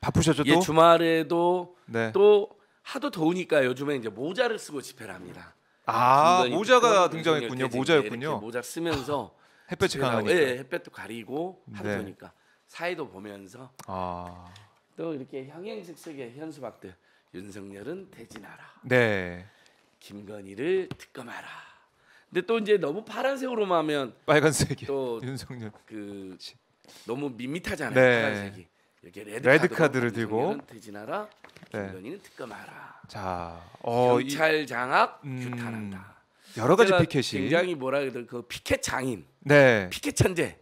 바쁘셨죠 예, 또? 주말에도 네. 또 하도 더우니까 요즘에 이제 모자를 쓰고 집회를 합니다. 아 모자가 등장했군요. 모자였군요. 모자 쓰면서 햇볕이 강하니까. 예, 예, 햇볕도 가리고 하루 도 네. 니까 사이도 보면서 아. 또 이렇게 형형색색의 현수막들 윤석열은 대진하라. 네. 김건희를 특검하라. 근데 또 이제 너무 파란색으로만 하면 빨간색이 또 윤석열 그 너무 밋밋하잖아요. 네. 파란색이. 이렇게 레드, 카드를 들고 지나라 네. 김건희는 네. 특검하라. 자, 어, 경찰 장악 음, 규탄한다. 여러 가지 피켓이 굉장히 뭐라 그래도 그 피켓 장인, 네, 피켓 천재,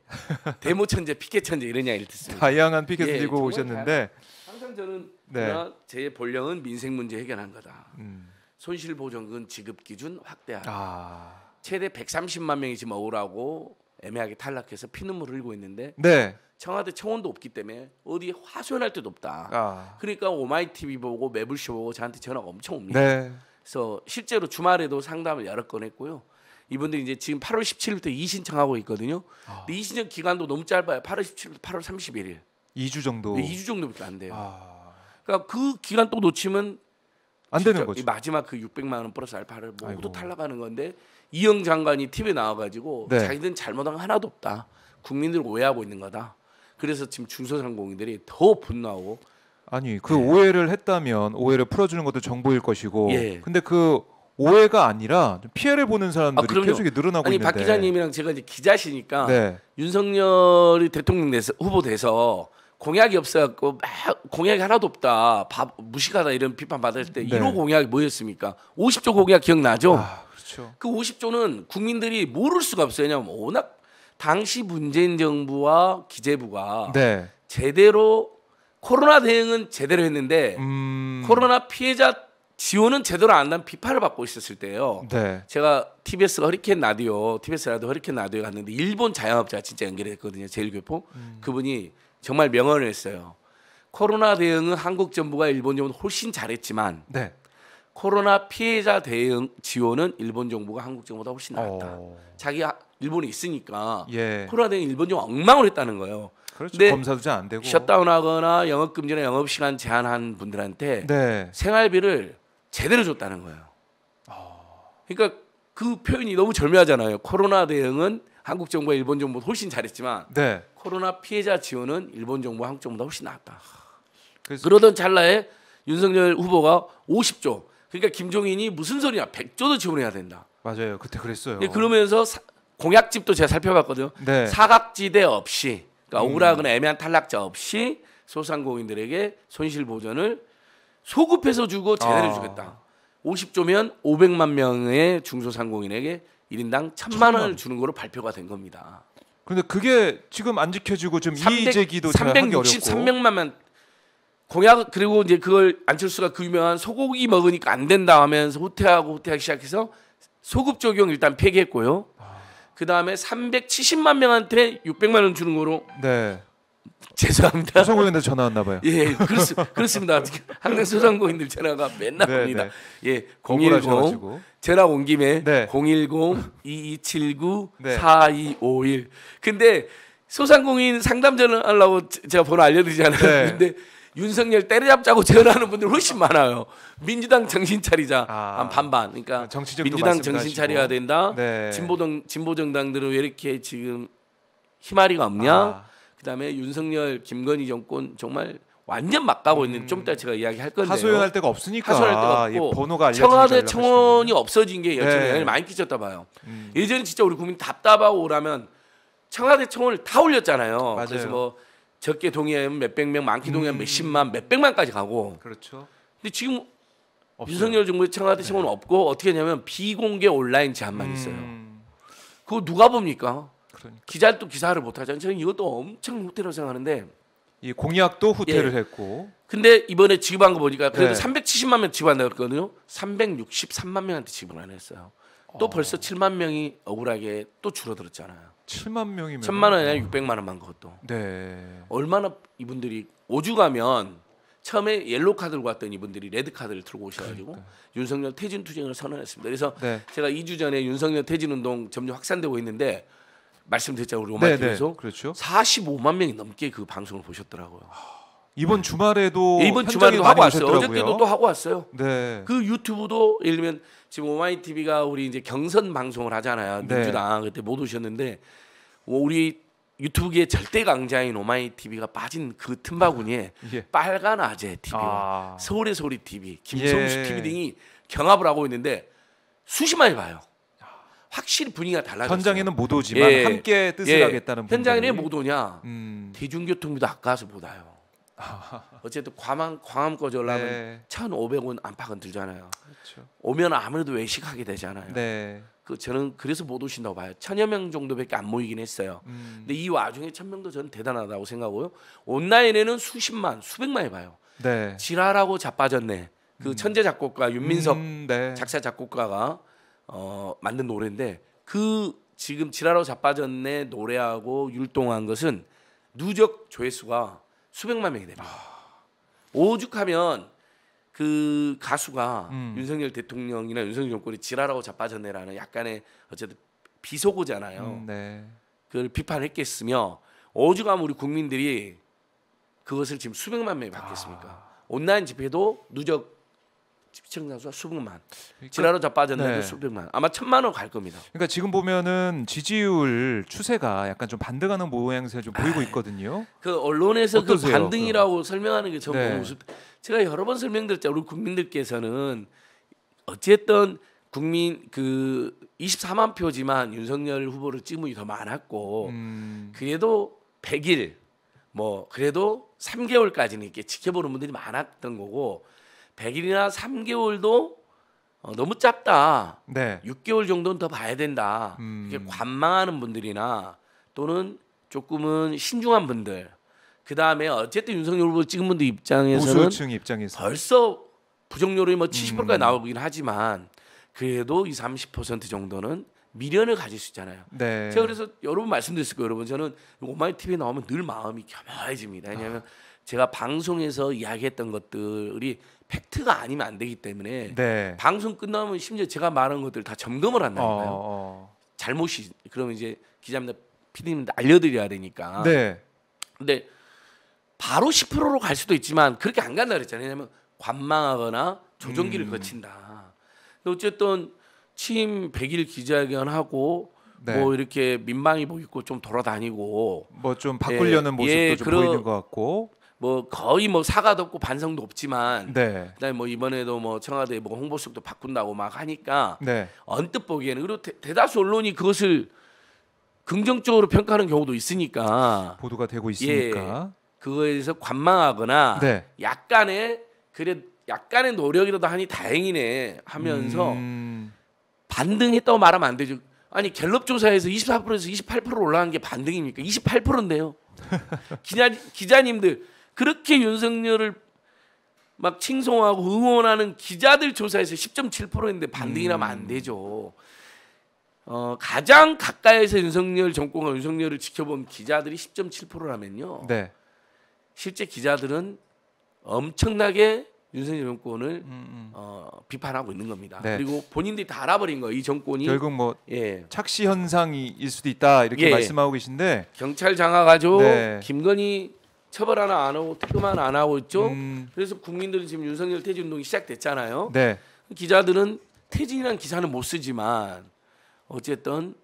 데모 천재, 피켓 천재 이런 이야습니다 다양한 피켓 예, 들고 오셨는데 항상 저는 네. 제 본령은 민생 문제 해결한 거다. 음. 손실보전금 지급 기준 확대하라. 아. 최대 130만 명이 지금 억울하고 애매하게 탈락해서 피눈물을 흘리고 있는데 네. 청와대 청원도 없기 때문에 어디 화소연할 데도 없다. 아. 그러니까 오마이 TV 보고 매불쇼 보고 저한테 전화가 엄청 옵니다. 네. 그래서 실제로 주말에도 상담을 여러 건 했고요. 이분들이 이제 지금 8월 17일부터 이신청하고 있거든요. 아. 근데 이신청 기간도 너무 짧아요. 8월 17일부터 8월 31일. 2주 정도. 2주 정도밖에 안 돼요. 아. 그러니까 그 기간 또 놓치면 안 되는 거죠. 마지막 그 600만 원 플러스 알파를 모두 탈락하는 건데 이영 장관이 TV에 나와가지고 네. 자기들은 잘못한 거 하나도 없다. 국민들 오해하고 있는 거다. 그래서 지금 중소상공인들이 더 분노하고 아니 그 네. 오해를 했다면 오해를 풀어주는 것도 정부일 것이고 예. 근데 그 오해가 아니라 피해를 보는 사람들이 아, 계속 늘어나고 아니, 있는데 박 기자님이랑 제가 이제 기자시니까 네. 윤석열이 대통령 돼서 후보 돼서 공약이 없어갖고 막 공약이 하나도 없다 바, 무식하다 이런 비판 받을 때 네. 1호 공약이 뭐였습니까 50조 공약 기억나죠 아. 그렇죠. 그 50조는 국민들이 모를 수가 없어요. 왜냐하면 워낙 당시 문재인 정부와 기재부가 네. 제대로 코로나 대응은 제대로 했는데 음... 코로나 피해자 지원은 제대로 안한다 비판을 받고 있었을 때요 네. 제가 TBS 허리케인 라디오, TBS 라디오 허리케인 라디오에 갔는데 일본 자영업자 진짜 연결했거든요. 제일교포 음... 그분이 정말 명언을 했어요. 코로나 대응은 한국 정부가 일본 정부 는 훨씬 잘했지만 네. 코로나 피해자 대응 지원은 일본 정부가 한국 정부보다 훨씬 나았다. 어. 자기 일본이 있으니까 예. 코로나 대응 일본 정부 엉망을 했다는 거예요. 그렇죠. 검사도 안 되고 셧다운하거나 영업 금지나 영업 시간 제한한 분들한테 네. 생활비를 제대로 줬다는 거예요. 어. 그러니까 그 표현이 너무 절묘하잖아요. 코로나 대응은 한국 정부와 일본 정부보다 훨씬 잘했지만 네. 코로나 피해자 지원은 일본 정부와 한국 정부보다 훨씬 나았다. 그래서... 그러던 찰나에 윤석열 후보가 50조 그러니까 김종인이 무슨 소리냐 백조도 지원해야 된다. 맞아요. 그때 그랬어요. 예, 그러면서 사, 공약집도 제가 살펴봤거든요. 네. 사각지대 없이 그러니까 음. 오락은 애매한 탈락자 없이 소상공인들에게 손실 보전을 소급해서 주고 제대로 아. 주겠다. 50조면 500만 명의 중소상공인에게 1인당 1000만 원을 주는 거로 발표가 된 겁니다. 그데 그게 지금 안 지켜지고 지금 이의제기도 363명만 공약 그리고 이제 그걸 안철수가 그 유명한 소고기 먹으니까 안 된다 하면서 후퇴하고 후퇴하기 시작해서 소급 적용 일단 폐기했고요. 아. 그 다음에 370만 명한테 600만 원 주는 거로. 네. 죄송합니다. 소상공인들 전화 왔나 봐요. 예, 예, 그렇습, 그렇습니다. 항상 소상공인들 전화가 맨날 네, 옵니다. 네. 예, 010 전화 온 김에 네. 010-2279-4251. 근데 소상공인 상담 전화하려고 제가 번호 알려드리잖아요. 근데 윤석열 때려잡자고 전하는 분들 훨씬 많아요. 민주당 정신 차리자 아, 한 반반. 그러니까 그 민주당 말씀하시고. 정신 차려야 된다. 네. 진보정 진보 정당들은 왜 이렇게 지금 희마리가 없냐? 아. 그다음에 윤석열 김건희 정권 정말 완전 막 가고 음. 있는 좀 이따 제가 이야기할 건데 하소연할 데가 없으니까. 하소연할 데가 없고 예, 번호가 청와대 청원이 없어진 게 여전히 네. 많이 끼쳤다 봐요. 음. 예전에 진짜 우리 국민 답답하고 오라면 청와대 청원을 다 올렸잖아요. 맞아요. 그래서 뭐 적게 동의하면 몇백 명, 많게 음. 동의하면 몇십만, 몇백만까지 가고. 그렇죠. 근데 지금 없어요. 윤석열 정부의 청와대 청원 네. 없고 어떻게 하냐면 비공개 온라인 제안만 음. 있어요. 그거 누가 봅니까? 그러니까. 기자도 기사를 못 하잖아요. 저는 이것도 엄청 호텔라고 생각하는데 이 공약도 후퇴를 예. 했고. 근데 이번에 지급한 거 보니까 그래도 네. 370만 명 지급한다 그랬거든요. 363만 명한테 지급을 안 했어요. 또 어. 벌써 7만 명이 억울하게 또 줄어들었잖아요. 7만 명이면 천만 원이나 600만 원만 그것도. 네. 얼마나 이분들이 오죽하면 처음에 옐로 카드를 왔던 이분들이 레드 카드를 들고 오셔가지고 그러니까. 윤석열 퇴진 투쟁을 선언했습니다. 그래서 네. 제가 2주 전에 윤석열 퇴진 운동 점점 확산되고 있는데 말씀드렸죠 우리 오마이 t 에서 네, 네. 그렇죠. 45만 명이 넘게 그 방송을 보셨더라고요. 아. 이번 네. 주말에도 예, 이번 주말에 하고 왔어요. 어저께도 또 하고 왔어요. 네. 그 유튜브도 예를 들면 지금 오마이 TV가 우리 이제 경선 방송을 하잖아요. 네. 민주당 그때 못 오셨는데 뭐 우리 유튜브의 절대 강자인 오마이 TV가 빠진 그 틈바구니에 예. 빨간 아재 TV와 아. 서울의 소리 TV, 김성수 예. TV 등이 경합을 하고 있는데 수십만이 봐요. 확실히 분위기가 달라졌어요. 현장에는 못 오지만 예. 함께 뜻을 예. 하겠다는 현장에는 못 오냐? 음. 대중교통비도 아까워서 못 와요. 어쨌든 광암 광암 거지 올라면 네. 5 0 0원 안팎은 들잖아요. 그렇죠. 오면 아무래도 외식하게 되잖아요. 네. 그 저는 그래서 못 오신다고 봐요. 천여 명 정도밖에 안 모이긴 했어요. 음. 근데 이 와중에 천 명도 저는 대단하다고 생각하고요. 온라인에는 수십만, 수백만이 봐요. 네. 지랄하고 자빠졌네. 그 음. 천재 작곡가 윤민석 음, 네. 작사 작곡가가 어, 만든 노래인데 그 지금 지랄하고 자빠졌네 노래하고 율동한 것은 누적 조회수가 수백만 명이 됩니다. 오죽하면 그 가수가 음. 윤석열 대통령이나 윤석열 정권이 지랄하고 자빠졌네라는 약간의 어쨌든 비속어잖아요. 음, 네. 그걸 비판했겠으며 오죽하면 우리 국민들이 그것을 지금 수백만 명이 받겠습니까? 아. 온라인 집회도 누적 시청자 수 수백만. 그러니까, 지난해자 빠졌는데 네. 수백만. 아마 천만 원 갈 겁니다. 그러니까 지금 보면은 지지율 추세가 약간 좀 반등하는 모양새 좀 보이고 아, 있거든요. 그 언론에서 그 어떠세요? 그 반등이라고 그... 설명하는 게 전부 네. 모습. 제가 여러 번 설명드렸죠. 우리 국민들께서는 어쨌든 국민 그 24만 표지만 윤석열 후보를 찍음이 더 많았고 음... 그래도 100일 뭐 그래도 3개월까지는 이렇게 지켜보는 분들이 많았던 거고 100일이나 3개월도 어, 너무 짧다. 네. 6개월 정도는 더 봐야 된다. 음. 이렇게 관망하는 분들이나 또는 조금은 신중한 분들. 그 다음에 어쨌든 윤석열 후보 찍은 분들 입장에서는 보수층 입장에서 벌써 부정률이 뭐 70%까지 음. 나오긴 하지만 그래도 이30% 정도는 미련을 가질 수 있잖아요. 네. 제가 그래서 여러분 말씀드렸을 거예요. 여러분 저는 오마이 TV에 나오면 늘 마음이 겸허해집니다. 왜냐하면 아. 제가 방송에서 이야기했던 것들이 팩트가 아니면 안 되기 때문에 네. 방송 끝나면 심지어 제가 말한 것들 다 점검을 한다니까요. 어, 어... 잘못이 그러면 이제 기자님들 피디님들 알려드려야 되니까. 네. 근데 바로 10%로 갈 수도 있지만 그렇게 안 간다 그랬잖아요. 왜냐면 관망하거나 조정기를 음... 거친다. 근데 어쨌든 취임 100일 기자회견하고 네. 뭐 이렇게 민망이 보이고 좀 돌아다니고 뭐좀 예, 바꾸려는 예, 모습도 예, 좀 그러, 보이는 것 같고 뭐 거의 뭐 사과도 없고 반성도 없지만 네. 그다음에 뭐 이번에도 뭐 청와대 뭐 홍보수석도 바꾼다고 막 하니까 네. 언뜻 보기에는 그리고 대, 다수 언론이 그것을 긍정적으로 평가하는 경우도 있으니까 보도가 되고 있으니까 예, 그거에서 대해 관망하거나 네. 약간의 그래 약간의 노력이라도 하니 다행이네 하면서 음... 반등했다고 말하면 안 되죠. 아니 갤럽 조사에서 24%에서 28% 올라간 게 반등입니까? 28%인데요. 기자 기자님들 그렇게 윤석열을 막 칭송하고 응원하는 기자들 조사에서 10.7%인데 반등이라면 안 음. 되죠. 어, 가장 가까이에서 윤석열 정권과 윤석열을 지켜본 기자들이 10.7%라면요. 네. 실제 기자들은 엄청나게 윤석열 정권을 음, 음. 어, 비판하고 있는 겁니다. 네. 그리고 본인들이 다 알아버린 거예요. 이 정권이 결국 뭐 예. 착시 현상일 수도 있다 이렇게 예. 예. 말씀하고 계신데 경찰 장악하죠. 네. 김건희 처벌 하나 안 하고 퇴검만안 하고 있죠. 음. 그래서 국민들은 지금 윤석열 퇴진 운동이 시작됐잖아요. 네. 기자들은 퇴진이란 기사는 못 쓰지만 어쨌든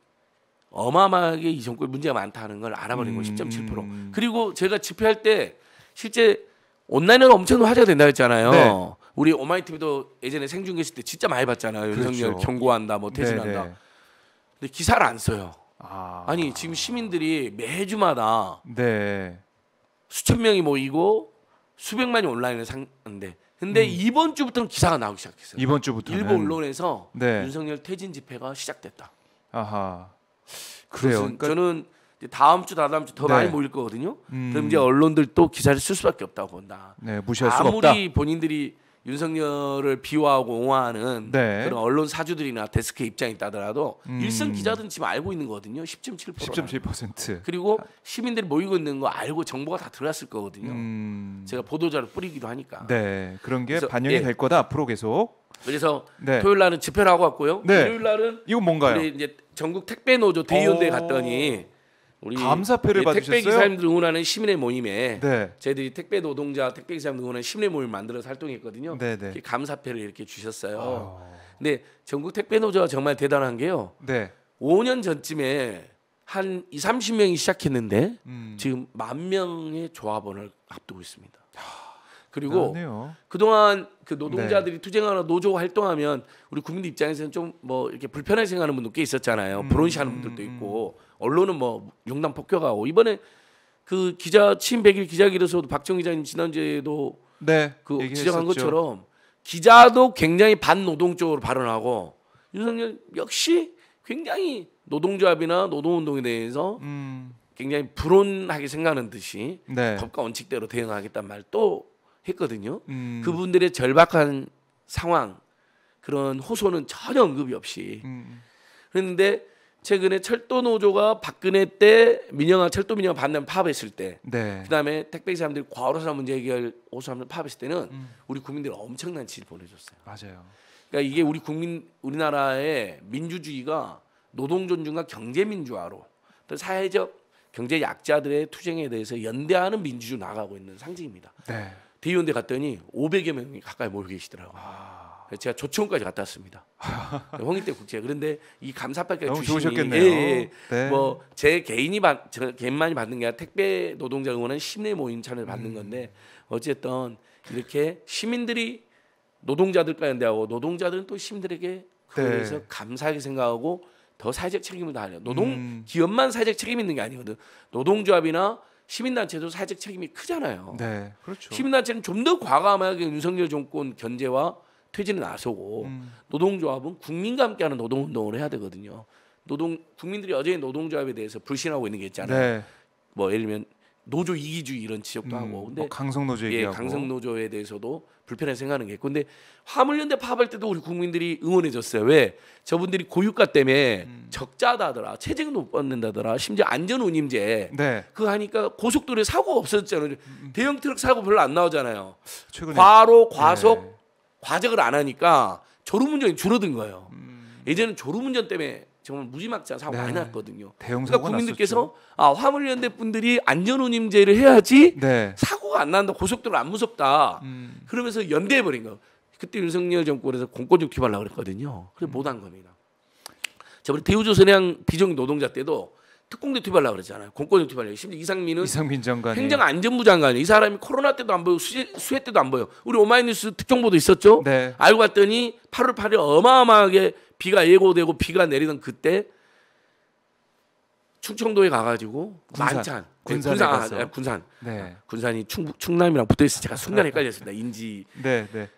어마어마하게 이 정권 문제가 많다는 걸 알아버린 음. 거 10.7%. 그리고 제가 집회할 때 실제 온라인은 엄청 화제가 된다 했잖아요. 네. 우리 오마이티비도 예전에 생중계했을 때 진짜 많이 봤잖아요. 그렇죠. 윤석열 경고한다, 뭐 퇴진한다. 네네. 네. 근데 기사를 안 써요. 아. 니 지금 시민들이 매주마다 네. 수천 명이 모이고 수백만이 온라인에 상는데 근데 음. 이번 주부터는 기사가 나오기 시작했어요. 이번 주부터 일본 언론에서 네. 윤석열 퇴진 집회가 시작됐다. 아하. 그래요. 그러니까... 저는 다음 주 다다음 주더 네. 많이 모일 거거든요. 음. 그럼 이제 언론들 또 기사를 쓸 수밖에 없다고 본다. 네, 무시할 수 없다. 아무리 본인들이 윤석열을 비호하고 옹호하는 네. 그런 언론 사주들이나 데스크 입장이 있다더라도 음. 일선 기자들은 지금 알고 있는 거거든요. 10.7%. 10.7%. 그리고 시민들이 모이고 있는 거 알고 정보가 다 들어갔을 거거든요. 음. 제가 보도자를 뿌리기도 하니까. 네. 그런 게 그래서, 반영이 예. 될 거다. 앞으로 계속. 그래서 네. 토요일 날은 집회를 하고 왔고요. 네. 일요일 날은 이건 뭔가요? 이제 전국 택배 노조 대의원대에 어. 갔더니 우리 감사패를 받으셨어요? 택배 기사님들 응원하는 시민의 모임에 네. 저희들이 택배 노동자, 택배 기사님들 응원하는 시민의 모임 만들어서 활동했거든요. 네, 네. 감사패를 이렇게 주셨어요. 아. 근데 전국 택배 노조가 정말 대단한 게요. 네. 5년 전쯤에 한 2, 30명이 시작했는데 음. 지금 만 명의 조합원을 앞두고 있습니다. 그리고 대단네요 그동안 그 노동자들이 네. 투쟁하거나 노조 활동하면 우리 국민들 입장에서는 좀뭐 이렇게 불편하게 생각하는 분도 꽤 있었잖아요. 음, 브론시하는 음, 분들도 음, 있고 음. 언론은 뭐 용남 폭격하고 이번에 그 기자 친백일 기자기로서도 박정 기자님 지난주에도 네, 그 지적한 것처럼 기자도 굉장히 반노동 쪽으로 발언하고 윤석열 역시 굉장히 노동조합이나 노동운동에 대해서 음. 굉장히 불온하게 생각하는 듯이 네. 법과 원칙대로 대응하겠다는 말 또 했거든요. 음. 그분들의 절박한 상황 그런 호소는 전혀 언급이 없이 음. 그런데 최근에 철도 노조가 박근혜 때 민영화 철도 민영화 반대 파업했을 때 네. 그다음에 택배 사람들이 과로사 문제 해결 오수하면 파업했을 때는 음. 우리 국민들이 엄청난 지를 보내줬어요. 맞아요. 그러니까 이게 우리 국민 우리나라의 민주주의가 노동 존중과 경제 민주화로 또 사회적 경제 약자들의 투쟁에 대해서 연대하는 민주주 의 나가고 있는 상징입니다. 네. 대의원대 갔더니 500여 명이 가까이 모여 계시더라고요. 아. 제가 조치까지 갔다 왔습니다. 홍익대 국제. 그런데 이 감사밖에 주시니 예, 예. 네. 뭐제 개인이 받, 저 개인만이 받는 게 아니라 택배 노동자 응원은 시내 모임찬을 받는 음. 건데 어쨌든 이렇게 시민들이 노동자들과 연대하고 노동자들은 또 시민들에게 그거에 네. 대해서 감사하게 생각하고 더 사회적 책임을 다하려. 노동 음. 기업만 사회적 책임 있는 게 아니거든. 노동조합이나 시민단체도 사회적 책임이 크잖아요. 네, 그렇죠. 시민단체는 좀 더 과감하게 윤석열 정권 견제와 퇴진에 나서고 음. 노동조합은 국민과 함께하는 노동운동을 해야 되거든요. 노동 국민들이 여전히 노동조합에 대해서 불신하고 있는 게 있잖아요. 네. 뭐 예를 들면 노조 이기주의 이런 지적도 음, 하고 뭐 근데 뭐 강성 노조 예, 얘기하고. 강성 노조에 대해서도 불편해 생각하는 게 있고 근데 화물연대 파업할 때도 우리 국민들이 응원해 줬어요 왜 저분들이 고유가 때문에 음. 적자다더라 체증도 못 받는다더라 심지어 안전운임제 네. 그 하니까 고속도로에 사고가 없었잖아요 음, 음. 대형 트럭 사고 별로 안 나오잖아요 최근에. 과로 과속 네. 과적을 안 하니까 졸음운전이 줄어든 거예요. 음. 예전엔 졸음운전 때문에 정말 무지막지한 사고 네. 많이 났거든요. 그러니까 국민들께서 아, 화물연대 분들이 안전운임제를 해야지 네. 사고가 안 난다. 고속도로 안 무섭다. 음. 그러면서 연대해 버린 거. 그때 윤석열 정권에서 공권력 투발라 그랬거든요. 그래서 음. 못한 겁니다. 저번에 대우조선양 비정 노동자 때도 특공대 투입하려고 그랬잖아요. 공권력 투입하려고. 심지어 이상민은 이상민 장관 행정안전부 장관이 이 사람이 코로나 때도 안 보여 수시, 수해 때도 안 보여. 우리 오마이뉴스 특종보도 있었죠. 네. 알고 봤더니 8월 8일 어마어마하게 비가 예고되고 비가 내리던 그때 충청도에 가가지고 만찬 네, 군산에 군산 아, 가서. 아, 군산 네. 아, 군산이 충 충남이랑 붙어 있어 서 제가 순간 헷갈렸습니다 인지 네, 네.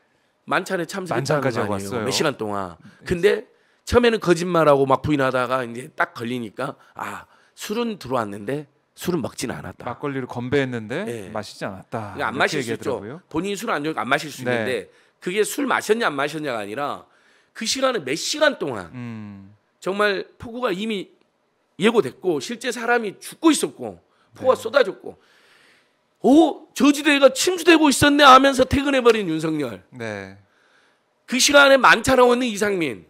만찬에 참석했다는 거 아니에요 요몇 시간 동안 근데 처음에는 거짓말하고 막 부인하다가 이제 딱 걸리니까 아 술은 들어왔는데 술은 먹지는 않았다. 막걸리를 건배했는데 네. 마시지 않았다. 그러니까 안 마실 수 있죠. 본인 술안 안 마실 수 네. 있는데 그게 술 마셨냐 안 마셨냐가 아니라 그 시간에 몇 시간 동안 음. 정말 폭우가 이미 예고됐고 실제 사람이 죽고 있었고 폭우가 네. 쏟아졌고 오 어? 저지대가 침수되고 있었네 하면서 퇴근해버린 윤석열. 네. 그 시간에 만찬하고 있는 이상민,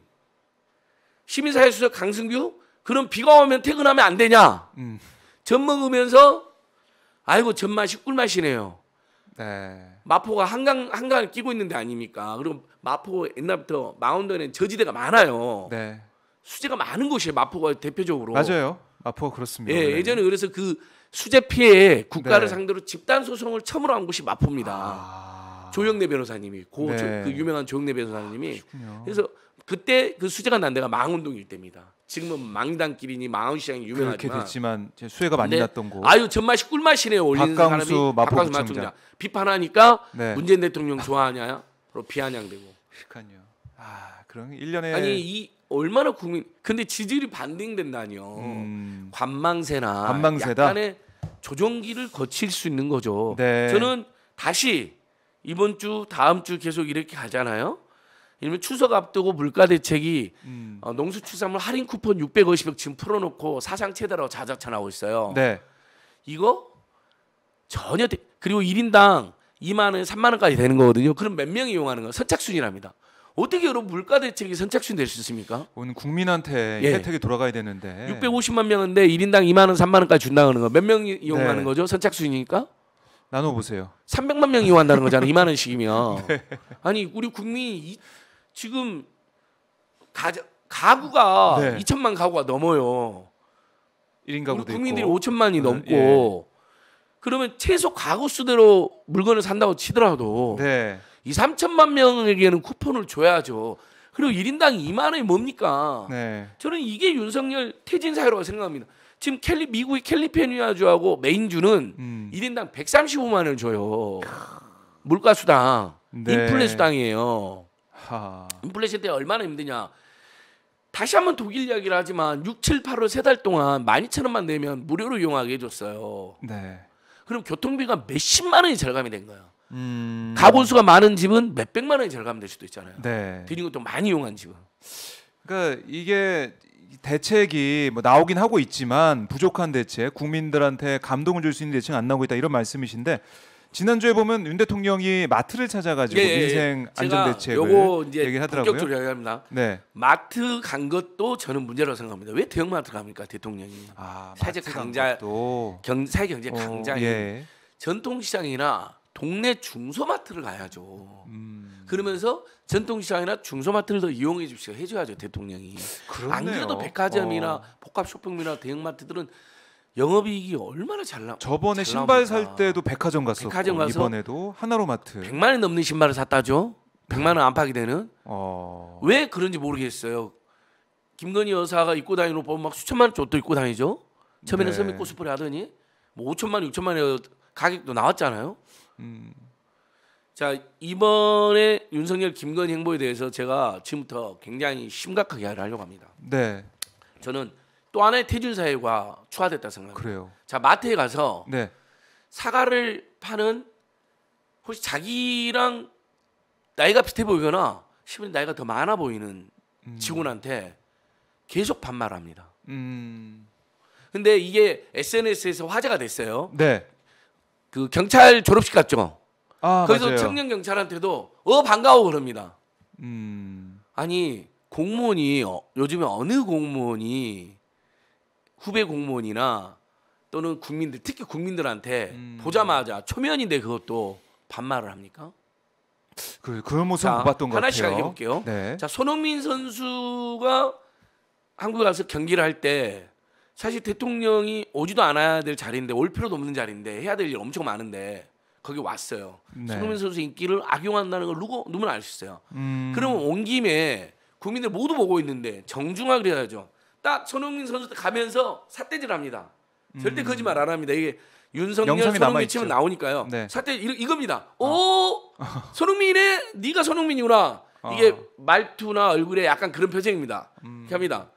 시민사회 수석 강승규, 그럼 비가 오면 퇴근하면 안 되냐? 음. 젖 먹으면서 아이고 젖맛이 꿀맛이네요. 네. 마포가 한강 한강을 끼고 있는데 아닙니까? 그럼 마포 옛날부터 마운드에는 저지대가 많아요. 네. 수제가 많은 곳이에요. 마포가 대표적으로. 맞아요. 마포가 그렇습니다. 예, 네. 전에 그래서 그수제 피해 국가를 네. 상대로 집단 소송을 처음으로 한 곳이 마포입니다. 아... 조영래 변호사님이 고, 네. 조, 그 유명한 조영래 변호사님이 아, 그래서 그때 그 수재가 난 데가 망운동일 때입니다. 지금은 망당길이니 망원시장이 유명하지만 그렇게 됐지만 제 수혜가 많이 네. 났던 곳. 아유 전맛이 꿀맛이네요. 올리는 박강수, 사람이 박강수 마포구청장 비판하니까 네. 문재인 대통령 좋아하냐? 로 비아냥되고. 그러니까요. 아 그런 일년에 아니 이 얼마나 국민 근데 지지율이 반등된다니요. 음. 관망세나 관망세다? 약간의 조정기를 거칠 수 있는 거죠. 네. 저는 다시 이번 주 다음 주 계속 이렇게 가잖아요. 이러면 추석 앞두고 물가 대책이 음. 어, 농수축산물 할인 쿠폰 650억 지금 풀어놓고 사상 최다로 자작차 나오고 있어요. 네. 이거 전혀 대... 그리고 1인당 2만 원, 3만 원까지 되는 거거든요. 그럼 몇 명이 이용하는 거예요? 선착순이랍니다. 어떻게 여러분 물가 대책이 선착순 될 수 있습니까? 오늘 국민한테 예. 혜택이 돌아가야 되는데 650만 명인데 1인당 2만 원, 3만 원까지 준다는 거몇 명이 네. 이용하는 네. 거죠? 선착순이니까? 나눠보세요. 300만 명 이용한다는 거잖아. 요 2만 원씩이면. 네. 아니 우리 국민이 이, 지금 가, 가구가 네. 2천만 가구가 넘어요. 1인 가구 우리 국민들이 있고. 5천만이 넘고 예. 그러면 최소 가구 수대로 물건을 산다고 치더라도 네. 이 3천만 명에게는 쿠폰을 줘야죠. 그리고 1인당 2만 원이 뭡니까? 네. 저는 이게 윤석열 퇴진 사유라고 생각합니다. 지금 캘리 미국의 캘리포니아주하고 메인주는 음. 1인당 135만 원을 줘요. 물가 수당, 네. 인플레 수당이에요. 인플레이션 때 얼마나 힘드냐. 다시 한번 독일 이야기를 하지만 6, 7, 8월 세 달 동안 12,000원만 내면 무료로 이용하게 해줬어요. 네. 그럼 교통비가 몇십만 원이 절감이 된 거예요. 음. 가본수가 많은 집은 몇백만 원이 절감될 수도 있잖아요. 네. 드린 것도 많이 이용한 집은. 그러니까 이게 대책이 뭐 나오긴 하고 있지만 부족한 대책, 국민들한테 감동을 줄 수 있는 대책은 안 나오고 있다 이런 말씀이신데 지난주에 보면 윤 대통령이 마트를 찾아가지고 예, 예, 예. 민생 안전 대책을 얘기를 하더라고요. 본격적으로 얘합니다 네. 마트 간 것도 저는 문제라고 생각합니다. 왜 대형 마트 갑니까 대통령이? 아, 사회 강자, 경, 사회 경제 어, 강자인 어, 예. 전통 시장이나 동네 중소마트를 가야죠. 음. 그러면서 전통시장이나 중소마트를 더 이용해 주십시오 해줘야죠 대통령이. 그렇네요. 안 그래도 백화점이나 어. 복합 쇼핑이나 대형마트들은 영업이익이 얼마나 잘 나. 저번에 잘 신발 살 때도 백화점 갔었고 백화점 가서 이번에도 하나로마트. 100만 원 넘는 신발을 샀다죠. 100만 원 안팎이 되는. 어. 왜 그런지 모르겠어요. 김건희 여사가 입고 다니는 옷 보면 막 수천만 원 옷도 입고 다니죠. 처음에는 네. 세미 코스프레 하더니 뭐 5천만 원, 6천만 원 가격도 나왔잖아요. 음. 자 이번에 윤석열 김건희 행보에 대해서 제가 지금부터 굉장히 심각하게 하려고 합니다. 네. 저는 또 하나의 퇴진 사회가 추가됐다 생각합니다. 그래요. 자 마트에 가서 네. 사과를 파는 혹시 자기랑 나이가 비슷해 보이거나 시민 나이가 더 많아 보이는 음. 직원한테 계속 반말합니다. 음. 근데 이게 SNS에서 화제가 됐어요. 네. 그 경찰 졸업식 같죠. 아, 거기서 맞아요. 청년 경찰한테도 어 반가워 그럽니다. 음. 아니 공무원이 어, 요즘에 어느 공무원이 후배 공무원이나 또는 국민들 특히 국민들한테 음. 보자마자 초면인데 그것도 반말을 합니까? 그 그런 모습 못 봤던 것 하나씩 같아요. 하나씩 얘기해 볼게요. 네. 자 손흥민 선수가 한국에 가서 경기를 할 때 사실 대통령이 오지도 않아야 될 자리인데 올 필요도 없는 자리인데 해야 될일 엄청 많은데 거기 왔어요. 네. 손흥민 선수 인기를 악용한다는 걸 누구 누구나 알수 있어요. 음... 그러면 온 김에 국민들 모두 보고 있는데 정중하게 해야죠. 딱 손흥민 선수 가면서 삿대질 합니다. 절대 음... 거짓말 안 합니다. 이게 윤석열 손흥민 남 치면 나오니까요. 네. 삿대 이, 겁니다 어. 오 손흥민의 네가 손흥민이구나. 어. 이게 말투나 얼굴에 약간 그런 표정입니다. 음... 이렇게 합니다.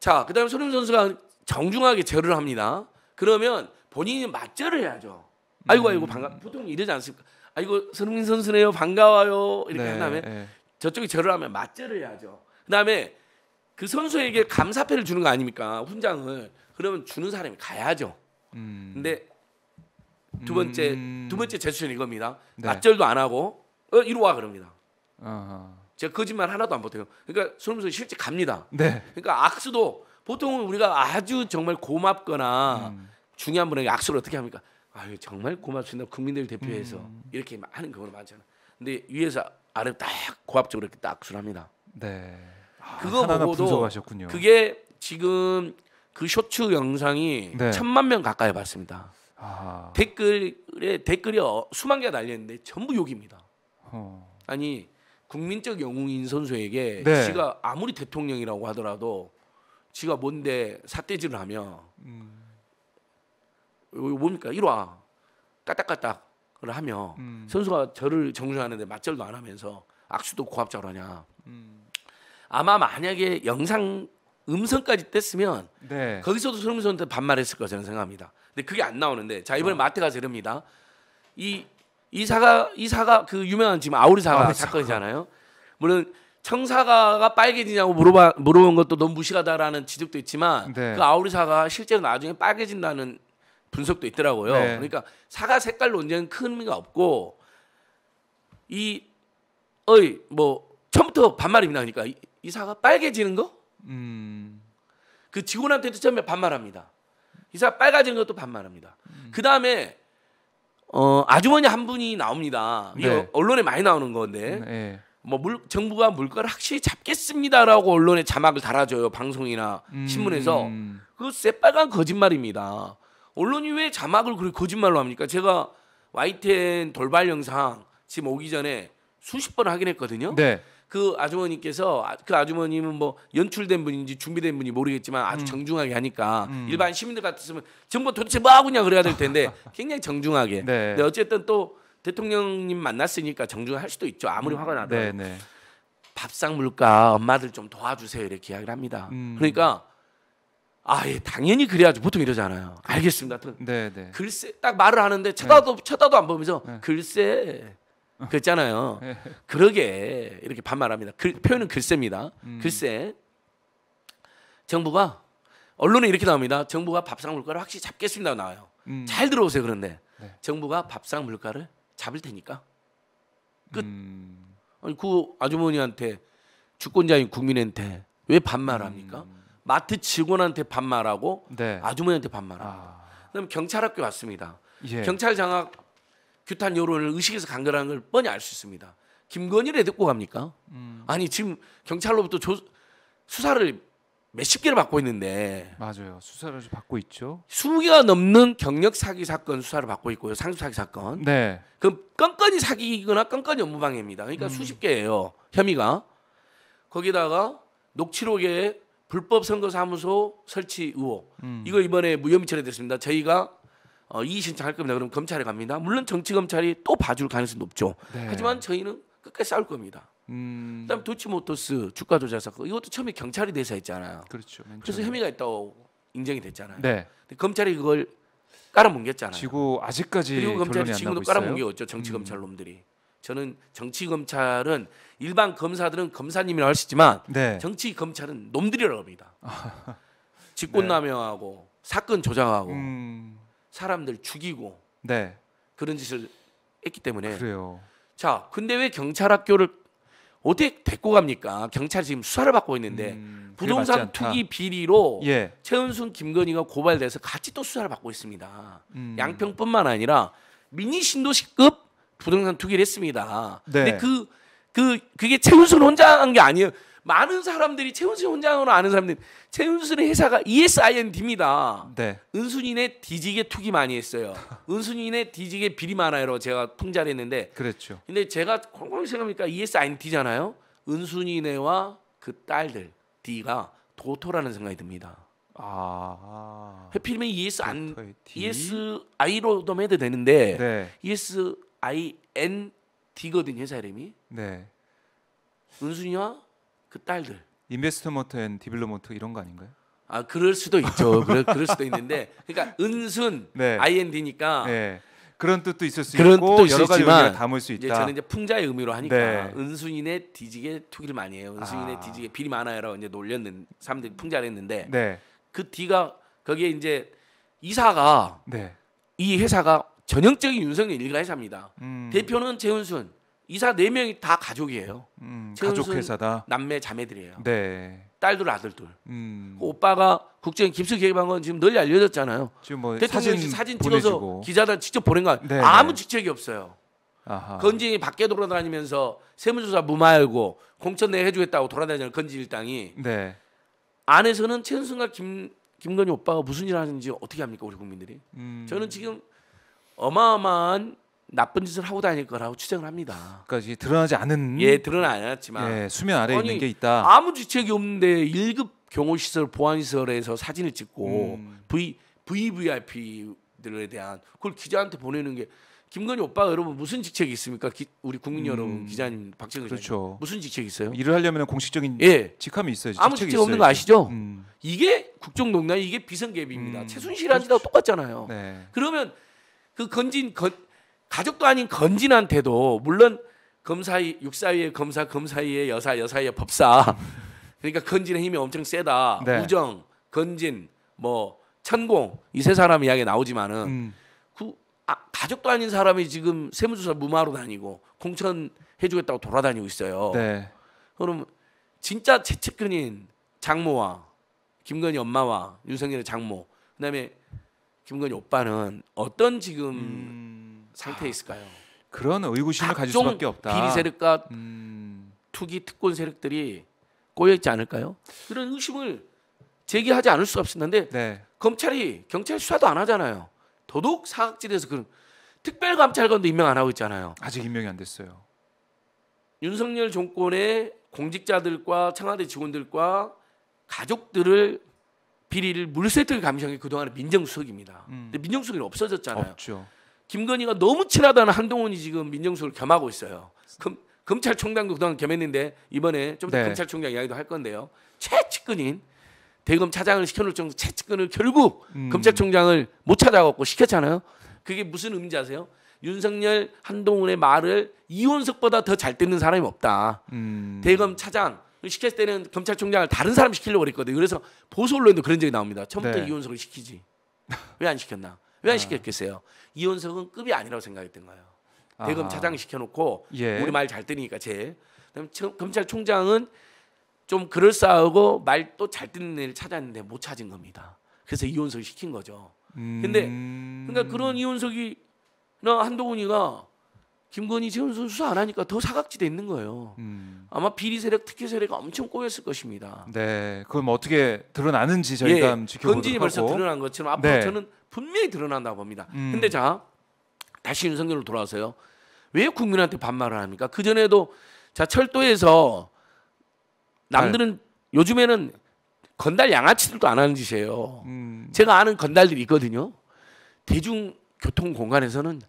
자, 그다음에 손흥민 선수가 정중하게 절을 합니다. 그러면 본인이 맞절을 해야죠. 아이고 아이고 음. 반가 보통 이러지 않습니까? 아이고 손흥민 선수네요 반가워요 이렇게 네, 한 다음에 네. 저쪽이 절을 하면 맞절을 해야죠. 그다음에 그 선수에게 감사패를 주는 거 아닙니까 훈장을 그러면 주는 사람이 가야죠. 음. 근데 두 번째 음. 두 번째 제스처는 이겁니다. 네. 맞절도 안 하고 어, 이리 와 그럽니다. 어허. 제가 거짓말 하나도 안보태요 그러니까 손흥민 선수 실제 갑니다. 네. 그러니까 악수도 보통은 우리가 아주 정말 고맙거나 음. 중요한 분에게 악수를 어떻게 합니까? 아유 정말 고맙습니다. 국민들 대표해서 음. 이렇게 하는 경우는 많잖아. 근데 위에서 아래 딱 고압적으로 이렇게 딱 수합니다. 네. 아, 아, 그거 보고도 분석하셨군요. 그게 지금 그 쇼츠 영상이 네. 천만 명 가까이 봤습니다. 아. 댓글에 댓글이 어, 수만 개가 달렸는데 전부 욕입니다. 어. 아니 국민적 영웅인 선수에게 네. 지가 아무리 대통령이라고 하더라도 지가 뭔데 사태질을 하며 음. 뭡니까? 이리 와. 까딱까딱. 을 하며 음. 선수가 저를 정중하는데 맞절도 안 하면서 악수도 고압적으로 하냐. 음. 아마 만약에 영상 음성까지 뗐으면 네. 거기서도 손흥민 선수한테 반말했을 거라 저는 생각합니다. 근데 그게 안 나오는데 자 이번에 어. 마트 가서 이럽니다. 이 이사가 이사가 그 유명한 지금 아우리 사가 아, 사건이잖아요. 물론 청사가가 빨개지냐고 물어봐 물어본 것도 너무 무식하다라는 지적도 있지만 네. 그 아우리 사가 실제로 나중에 빨개진다는 분석도 있더라고요. 네. 그러니까 사과 색깔 논쟁은 큰 의미가 없고 이 어이 뭐 처음부터 반말입니다. 그러니까 이, 이 사과 빨개지는 거? 음. 그 직원한테도 처음에 반말합니다. 이 사과 빨개지는 것도 반말합니다. 음. 그 다음에 어 아주머니 한 분이 나옵니다. 네. 이거 언론에 많이 나오는 건데. 네. 뭐 물, 정부가 물가를 확실히 잡겠습니다라고 언론에 자막을 달아줘요 방송이나 음. 신문에서 그 새빨간 거짓말입니다. 언론이 왜 자막을 그렇게 거짓말로 합니까? 제가 와이텐 돌발 영상 지금 오기 전에 수십 번 확인했거든요. 네. 그 아주머니께서 아, 그 아주머님은 뭐 연출된 분인지 준비된 분인지 모르겠지만 아주 음. 정중하게 하니까 음. 일반 시민들 같았으면 정부 도대체 뭐 하고냐 그래야 될 텐데 굉장히 정중하게. 네. 근데 어쨌든 또 대통령님 만났으니까 정중할 수도 있죠. 아무리 음. 화가 나도. 네, 네. 밥상 물가 엄마들 좀 도와주세요 이렇게 이야기를 합니다. 음. 그러니까 아예 당연히 그래야죠. 보통 이러잖아요. 네. 알겠습니다. 네, 네. 글쎄 딱 말을 하는데 네. 쳐다도 네. 쳐다도 안 보면서 네. 글쎄 어. 그랬잖아요. 네. 그러게 이렇게 반말합니다. 글, 표현은 글쎄입니다. 음. 글쎄 정부가 언론에 이렇게 나옵니다. 정부가 밥상 물가를 확실히 잡겠습니다 나와요. 음. 잘 들어오세요. 그런데 네. 정부가 밥상 물가를 잡을 테니까 끝. 음. 아니 그 아주머니한테 주권자인 국민한테 왜 반말합니까? 음. 마트 직원한테 반말하고 네. 아주머니한테 반말하고 아. 그다 경찰학교 왔습니다 예. 경찰 장학 규탄 여론을 의식에서 간거라는 걸 뻔히 알 수 있습니다. 김건희를 리고 갑니까? 음. 아니 지금 경찰로부터 조, 수사를 몇십 개를 받고 있는데 맞아요. 수사를 받고 있죠. 20개가 넘는 경력 사기 사건 수사를 받고 있고요. 상습 사기 사건. 네. 그럼 건건이 사기거나 건건이 업무방해입니다. 그러니까 음. 수십 개예요. 혐의가. 거기다가 녹취록에 불법 선거사무소 설치 의혹 음. 이거 이번에 무혐의 처리됐습니다. 저희가 어, 이의 신청할 겁니다. 그럼 검찰에 갑니다. 물론 정치 검찰이 또 봐줄 가능성이 높죠. 네. 하지만 저희는 끝까지 싸울 겁니다. 음. 그다음 도치모토스 주가 조작 사건 이것도 처음에 경찰이 대사했잖아요. 그렇죠. 그래서 혐의가 있다고 인정이 됐잖아요. 네. 근데 검찰이 그걸 깔아뭉겼잖아요. 지고 아직까지 그리고 검찰이 지금도 깔아뭉개었죠 정치 음. 검찰 놈들이. 음. 저는 정치 검찰은 일반 검사들은 검사님이라고 할 수 있지만 네. 정치 검찰은 놈들이라고 합니다. 직권남용하고 네. 사건 조작하고 음... 사람들 죽이고 네. 그런 짓을 했기 때문에 그래요. 자, 근데 왜 경찰학교를 어떻게 데리고 갑니까? 경찰 지금 수사를 받고 있는데 음, 부동산 투기 비리로 예. 최은순 김건희가 고발돼서 같이 또 수사를 받고 있습니다. 음. 양평뿐만 아니라 미니 신도시급 부동산 투기를 했습니다. 네. 근데 그, 그, 그게 최훈순 혼자 한 게 아니에요. 많은 사람들이 최훈순 혼자로 아는 사람들 최훈순의 회사가 ESIND입니다. 네. 은순이네 뒤지게 투기 많이 했어요. 은순이네 뒤지게 비리 많아요 제가 통자를 했는데 그렇죠. 근데 제가 꼼꼼 생각하니까 ESIND잖아요. 은순이네와 그 딸들 D가 도토라는 생각이 듭니다. 아. 해필이면 ES 안 e s 로 도매도 e 되는데 네. ES i n d 거든 회사 이름이. 네. 은순이와 그 딸들. 인베스트먼트 앤 디벨로먼트 이런 거 아닌가요? 아 그럴 수도 있죠. 그럴, 그럴 수도 있는데, 그러니까 은순 네. IND니까 네. 그런 뜻도 있을 수 그런 있고 뜻도 여러 가지 의미를 담을 수 있다. 이제 저는 이제 풍자의 의미로 하니까 네. 은순이네 뒤지게 투기를 많이 해요. 은순이네 아. 뒤지게 비리 많아요라고 이제 놀렸는 사람들이 풍자를 했는데 네. 그 뒤가 거기에 이제 이사가 네. 이 회사가 전형적인 윤석열 일가회사입니다. 음. 대표는 최은순 이사 네 명이 다 가족이에요. 음, 가족 회사다. 남매 자매들이에요. 네. 딸들 아들들. 음. 오빠가 국정원 깊개이방건 지금 널리 알려졌잖아요. 지금 뭐대통령 사진, 사진 찍어서 기자들 직접 보낸 거 네, 네. 아무 직책이 없어요. 건진이 밖에 돌아다니면서 세무조사 무마하고 공천 내 해주겠다고 돌아다니는 건진 일당이 네. 안에서는 최은순과 김 김건희 오빠가 무슨 일 하는지 어떻게 합니까 우리 국민들이? 음. 저는 지금 어마어마한 나쁜 짓을 하고 다닐 거라고 추정을 합니다. 그러니까 드러나지 않은 예 드러나지 않았지만 예, 수면 아래 있는 게 있다. 아무 지책이 없는데 1급 경호 시설 보안 시설에서 사진을 찍고 음. V VVIP들에 대한 그걸 기자한테 보내는 게 김건희 오빠 여러분 무슨 직책이 있습니까? 기, 우리 국민 음. 여러분 음. 기자님 박재근 그렇죠. 무슨 직책이 있어요? 일을 하려면 공식적인 예. 직함이 있어요. 아무 직책 없는 거 아시죠? 음. 이게 국정농단 이게 비선개비입니다. 음. 최순실한지랑 그렇죠. 똑같잖아요. 네. 그러면 그 건진 건, 가족도 아닌 건진한테도 물론 검사의 육사위의 검사, 검사위의 여사, 여사위의 법사. 그러니까 건진의 힘이 엄청 세다. 네. 우정, 건진, 뭐 천공 이 세 사람 이야기 나오지만은 음. 그 아, 가족도 아닌 사람이 지금 세무조사 무마로 다니고 공천 해주겠다고 돌아다니고 있어요. 네. 그럼 진짜 최측근인 장모와 김건희 엄마와 윤석열의 장모 그다음에 김건희 오빠는 어떤 지금 음... 상태에 아, 있을까요? 그런 의구심을 가질 수밖에 없다. 비리 세력과 음... 투기 특권 세력들이 꼬여 있지 않을까요? 그런 의심을 제기하지 않을 수가 없었는데 네. 검찰이 경찰 수사도 안 하잖아요. 도둑 사각지대에서 그런 특별감찰관도 임명 안 하고 있잖아요. 아직 임명이 안 됐어요. 윤석열 정권의 공직자들과 청와대 직원들과 가족들을 비리를 물세트 감형이 그동안의 민정수석입니다. 음. 근데 민정수석이 없어졌잖아요. 없죠. 김건희가 너무 친하다는 한동훈이 지금 민정수석을 겸하고 있어요. 금, 검찰총장도 그동안 겸했는데 이번에 좀 네. 검찰총장 이야기도 할 건데요. 최측근인 대검 차장을 시켜놓을 정도 최측근을 결국 음. 검찰총장을 못 찾아갖고 시켰잖아요. 그게 무슨 의미인지 아세요? 윤석열 한동훈의 말을 이혼석보다 더 잘 듣는 사람이 없다. 음. 대검 차장 시켰을 때는 검찰총장을 다른 사람 시키려고 그랬거든요. 그래서 보수 언론도 그런 적이 나옵니다. 처음부터 네. 이혼석을 시키지. 왜 안 시켰나? 왜안 아. 시켰겠어요? 이혼석은 급이 아니라고 생각했던 거예요. 아. 대검 차장 시켜놓고 예. 우리 말 잘 듣니까 제 그다음 검찰총장은 좀 그럴싸하고 말도 잘 듣는 애를 찾았는데 못 찾은 겁니다. 그래서 이혼석을 시킨 거죠. 음... 근데 그러니까 그런 이혼석이나 한동훈이가 김건희 지금 수수 안 하니까 더 사각지대 있는 거예요. 음. 아마 비리 세력, 특혜 세력이 엄청 꼬였을 것입니다. 네, 그럼 어떻게 드러나는지 저희가 예, 예. 지켜보도록 건진이 벌써 드러난 것처럼 앞으로 네. 저는 분명히 드러난다고 봅니다. 음. 근데 자 다시 윤석열로 돌아와서요. 왜 국민한테 반말을 합니까? 그 전에도 자 철도에서 남들은 아. 요즘에는 건달 양아치들도 안 하는 짓이에요. 음. 제가 아는 건달들이 있거든요. 대중교통 공간에서는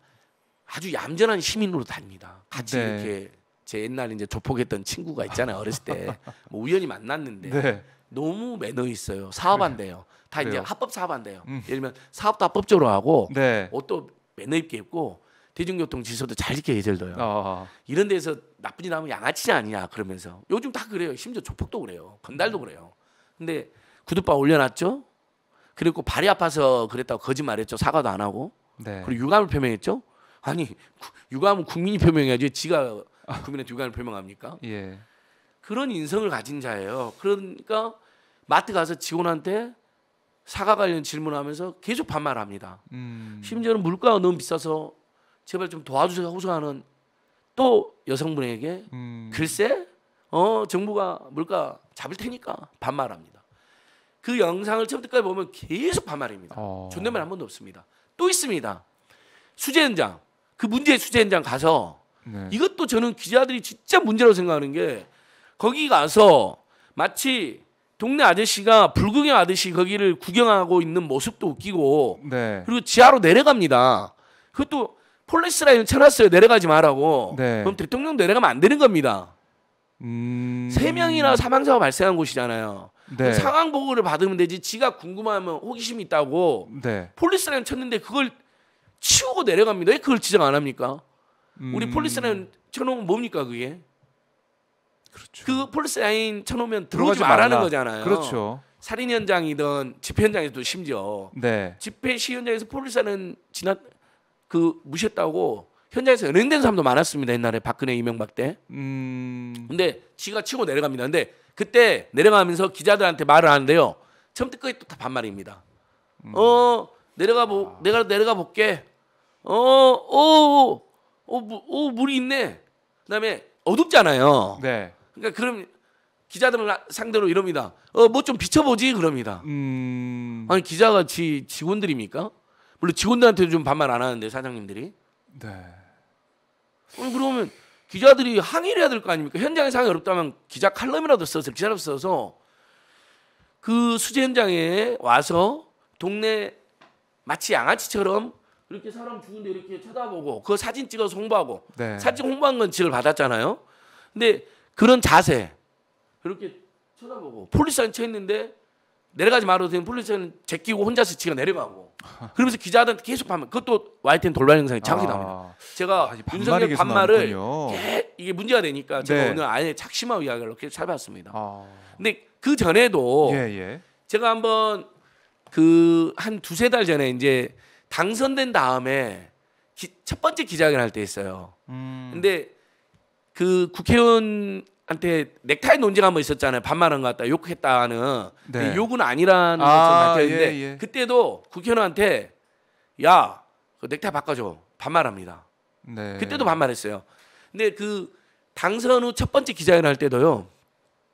아주 얌전한 시민으로 다닙니다. 같이 네. 이렇게 제 옛날 에 이제 조폭했던 친구가 있잖아요. 어렸을 때뭐 우연히 만났는데 네. 너무 매너 있어요. 사업한대요. 다 그래요. 이제 합법 사업한대요. 음. 예를 들면 사업도 합법적으로 하고 네. 옷도 매너 있게 입고 대중교통 질서도 잘 지켜야 절더요 어. 이런 데서 나쁜 짓 하면 양아치 아니냐 그러면서 요즘 다 그래요. 심지어 조폭도 그래요. 건달도 음. 그래요. 근데 구두바 올려놨죠. 그리고 발이 아파서 그랬다고 거짓말했죠. 사과도 안 하고. 네. 그리고 유감을 표명했죠. 아니 구, 육아하면 국민이 표명해야지 지가 국민한테 육아를 표명합니까? 예. 그런 인성을 가진 자예요. 그러니까 마트 가서 직원한테 사과 관련 질문하면서 계속 반말합니다. 음. 심지어는 물가가 너무 비싸서 제발 좀 도와주세요 호소하는 또 여성분에게 음. 글쎄 어 정부가 물가 잡을 테니까 반말합니다. 그 영상을 처음부터까지 보면 계속 반말입니다. 어. 존댓말 한 번도 없습니다. 또 있습니다. 수제 현장 그 문제 수재 현장 가서 네. 이것도 저는 기자들이 진짜 문제라고 생각하는 게 거기 가서 마치 동네 아저씨가 불구경 아저씨 거기를 구경하고 있는 모습도 웃기고 네. 그리고 지하로 내려갑니다. 그것도 폴리스 라인 쳐놨어요. 내려가지 말라고. 네. 그럼 대통령 내려가면 안 되는 겁니다. 음. 세 음... 명이나 사망자가 발생한 곳이잖아요. 네. 상황 보고를 받으면 되지. 지가 궁금하면 호기심이 있다고 네. 폴리스 라인 쳤는데 그걸 치우고 내려갑니다. 왜 그걸 지적 안 합니까? 음. 우리 폴리스라인 쳐놓으면 뭡니까 그게? 그렇죠. 그 폴리스라인 쳐놓으면 들어오지 말라는 거잖아요. 그렇죠. 살인 현장이든 집회 현장에서도 심지어 네. 집회 시 현장에서 폴리스라인 지나 그 무시했다고 현장에서 연행된 사람도 많았습니다. 옛날에 박근혜 이명박 때. 음. 근데 지가 치고 내려갑니다. 근데 그때 내려가면서 기자들한테 말을 하는데요. 처음부터 끝까지 또다 반말입니다. 음. 어 내려가 보 아. 내가 내려가 볼게. 어, 오, 오, 오, 오 물이 있네. 그다음에 어둡잖아요. 네. 그러니까 그럼 기자들은 상대로 이럽니다. 어, 뭐 좀 비춰보지 그럽니다. 음... 아니 기자가 지 직원들입니까? 물론 직원들한테도 좀 반말 안 하는데 사장님들이. 네. 아 그러면 기자들이 항의를 해야 될 거 아닙니까? 현장의 상이 황 어렵다면 기자 칼럼이라도 써서 기자로 써서 그 수재 현장에 와서 동네 마치 양아치처럼 이렇게 사람 죽은데 이렇게 쳐다보고 그 사진 찍어서 홍보하고 네. 사진 홍보한 건 지를 받았잖아요. 근데 그런 자세 이렇게 쳐다보고 폴리스탄 쳐 있는데 내려가지 말아도 되는 폴리스탄 제끼고 혼자서 지가 내려가고 그러면서 기자한테 계속 반말 그것도 YTN 돌발 영상이 자극이 아, 나옵니다. 제가 아, 윤석열 반말을 이게 문제가 되니까 제가 네. 오늘 아예 작심하고 이야기를 계속 살펴봤습니다. 아. 근데 그 전에도 예, 예. 제가 한번 그 한 두세 달 전에 이제 당선된 다음에 기, 첫 번째 기자회견 할 때 있어요. 음. 근데 그 국회의원한테 넥타이 논쟁 한번 있었잖아요. 반말한 것 같다, 욕했다는. 네. 욕은 아니라는 아, 밝혔는데 예, 예. 그때도 국회의원한테 야, 그 넥타이 바꿔줘. 반말합니다. 네. 그때도 반말했어요. 근데 그 당선 후 첫 번째 기자회견 할 때도요.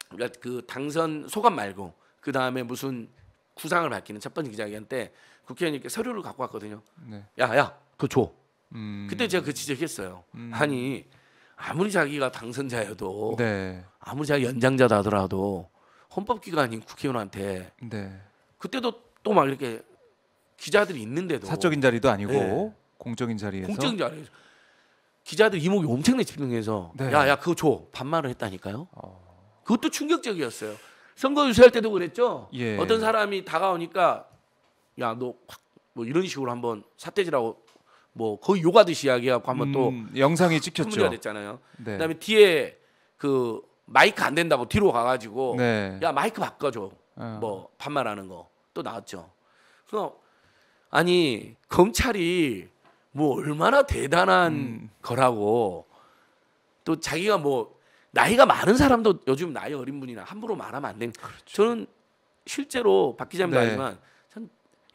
그러니까 그 당선 소감 말고 그 다음에 무슨 구상을 밝히는 첫 번째 기자회견 때 국회의원님께 서류를 갖고 왔거든요. 야야 네. 그거 줘. 음... 그때 제가 그 지적했어요. 음... 아니 아무리 자기가 당선자여도 네. 아무리 자기 연장자다 하더라도 헌법기관인 국회의원한테 네. 그때도 또 막 이렇게 기자들이 있는데도 사적인 자리도 아니고 네. 공적인 자리에서 공적인 자리 기자들 이목이 엄청나게 집중해서 야야 네. 그거 줘 반말을 했다니까요. 어... 그것도 충격적이었어요. 선거 유세할 때도 그랬죠. 예. 어떤 사람이 다가오니까 야너뭐 이런 식으로 한번 삿대질하고 뭐 거의 요가듯이 이야기하고 한번 음, 또 영상이 찍혔죠. 문제가 됐잖아요. 네. 그다음에 뒤에 그 마이크 안 된다고 뒤로 가가지고 네. 야 마이크 바꿔줘. 어. 뭐 반말하는 거 또 나왔죠. 그래서 아니 검찰이 뭐 얼마나 대단한 음. 거라고 또 자기가 뭐 나이가 많은 사람도 요즘 나이 어린 분이나 함부로 말하면 안 되는. 그렇죠. 저는 실제로 박 기자님도 네. 알지만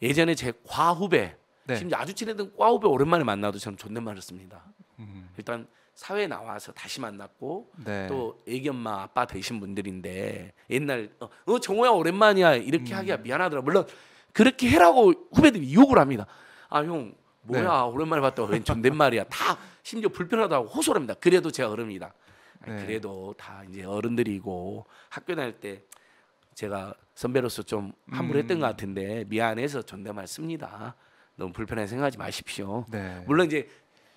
예전에 제 과후배 네. 심지어 아주 친했던 과후배 오랜만에 만나도 저는 존댓말을 씁니다. 음. 일단 사회에 나와서 다시 만났고 네. 또 애기 엄마 아빠 되신 분들인데 옛날 어, 어 정호야 오랜만이야 이렇게 음. 하기가 미안하더라. 물론 그렇게 해라고 후배들이 유혹을 합니다. 아 형 뭐야 네. 오랜만에 봤다고 존댓말이야. 다 심지어 불편하다고 호소합니다. 를 그래도 제 어른이다. 네. 그래도 다 이제 어른들이고 학교 다닐 때 제가 선배로서 좀 함부로 했던 것 음. 같은데 미안해서 존댓말 씁니다. 너무 불편하 생각하지 마십시오. 네. 물론 이제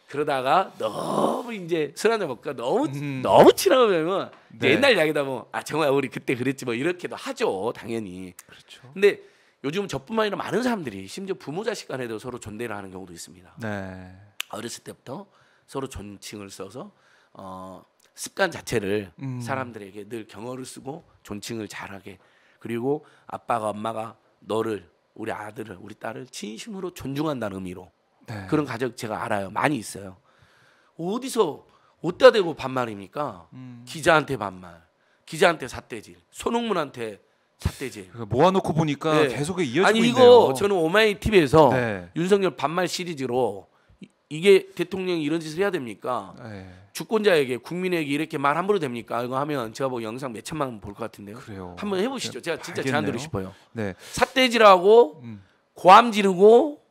그러다가 너무 이제 술 한잔 먹고 너무 음. 너무 친하고 그러면 네. 옛날 이야기다 뭐 아 정말 우리 그때 그랬지 뭐 이렇게도 하죠 당연히. 그렇죠. 근데 요즘 저뿐만 아니라 많은 사람들이 심지어 부모 자식 간에도 서로 존대를 하는 경우도 있습니다. 네. 어렸을 때부터 서로 존칭을 써서 어 습관 자체를 음. 사람들에게 늘 경어를 쓰고 존칭을 잘하게 그리고 아빠가 엄마가 너를 우리 아들을 우리 딸을 진심으로 존중한다는 의미로 네. 그런 가족 제가 알아요 많이 있어요 어디서 어디다 대고 반말입니까 음. 기자한테 반말 기자한테 삿대질 손흥문한테 삿대질 모아놓고 보니까 네. 계속 이어지고 아니 이거 있네요. 저는 오마이 TV에서 네. 윤석열 반말 시리즈로 이게 대통령이 이런 짓을 해야 됩니까? 네. 주권자에게 국민에게 이렇게 말 함부로 됩니까? 이거 하면 제가 보고 뭐 영상 몇 천만 볼것 같은데요. 그래요. 한 번 해보시죠. 제가 진짜 제안 드리고 싶어요. 네. 삿대질하고 음. 고함 지르고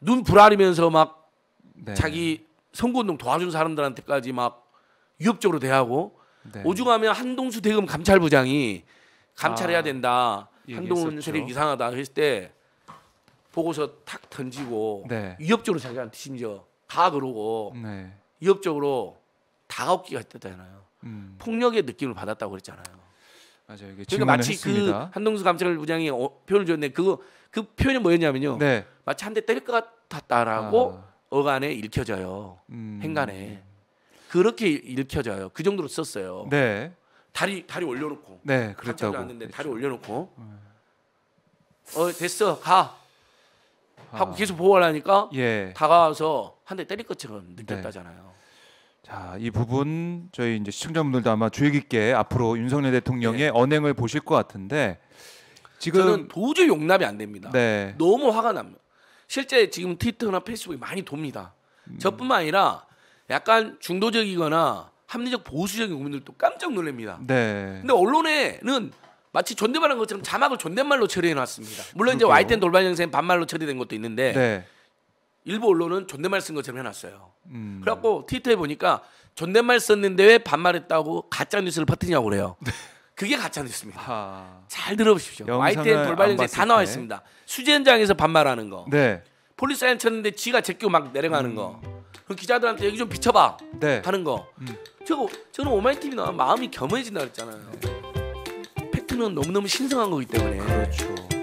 눈 불아리면서 막 네. 자기 선거운동 도와준 사람들한테까지 막 위협적으로 대하고 네. 오죽하면 한동수 대검 감찰부장이 감찰해야 아, 된다. 아, 한동훈 세력 이상하다 했을 때 보고서 탁 던지고 네. 위협적으로 자기한테 심지어 가 그러고 네. 위협적으로 다가오기가 했잖아요. 음. 폭력의 느낌을 받았다고 그랬잖아요. 맞아요. 그러니까 마치 그 했습니다. 그 한동수 감찰부장이 어, 표현을 줬는데 그거 그 표현이 뭐였냐면요. 네. 마치 한 대 때릴 것 같았다라고 아. 어간에 읽혀져요. 음. 행간에 네. 그렇게 읽혀져요. 그 정도로 썼어요. 네. 다리 다리 올려놓고. 네, 그랬다고. 왔는데 다리 올려놓고. 네. 어 됐어 가 아. 하고 계속 보호하려니까 예. 다가와서 한 대 때릴 것처럼 느꼈다잖아요. 네. 자, 이 부분 저희 이제 시청자분들도 아마 주의 깊게 앞으로 윤석열 대통령의 네. 언행을 보실 것 같은데 지금 저는 도저히 용납이 안 됩니다. 네. 너무 화가 납니다. 실제 지금 트위터나 페이스북이 많이 돕니다. 음. 저뿐만 아니라 약간 중도적이거나 합리적 보수적인 국민들도 깜짝 놀랍니다. 네. 근데 언론에는 마치 존댓말한 것처럼 자막을 존댓말로 처리해 놨습니다. 물론 이제 와이텐 돌발 영생 반말로 처리된 것도 있는데 네. 일부 언론은 존댓말 쓴 것처럼 해놨어요. 음. 그래갖고 트위터에 보니까 존댓말 썼는데 왜 반말했다고 가짜 뉴스를 퍼뜨냐고 그래요. 네. 그게 가짜 뉴스입니다. 아. 잘 들어보십시오. 와이텐 돌발 영생 다 나와 있습니다. 수재 현장에서 반말하는 거. 네. 폴리스 사인 쳤는데 지가 제끼고 막 내려가는 음. 거. 그 기자들한테 여기 좀 비춰봐. 네. 하는 거. 음. 저거 저는 오마이TV 나와 마음이 겸해진다 그랬잖아요. 네. 면 너무너무 신성한 거기 때문에. 그렇죠.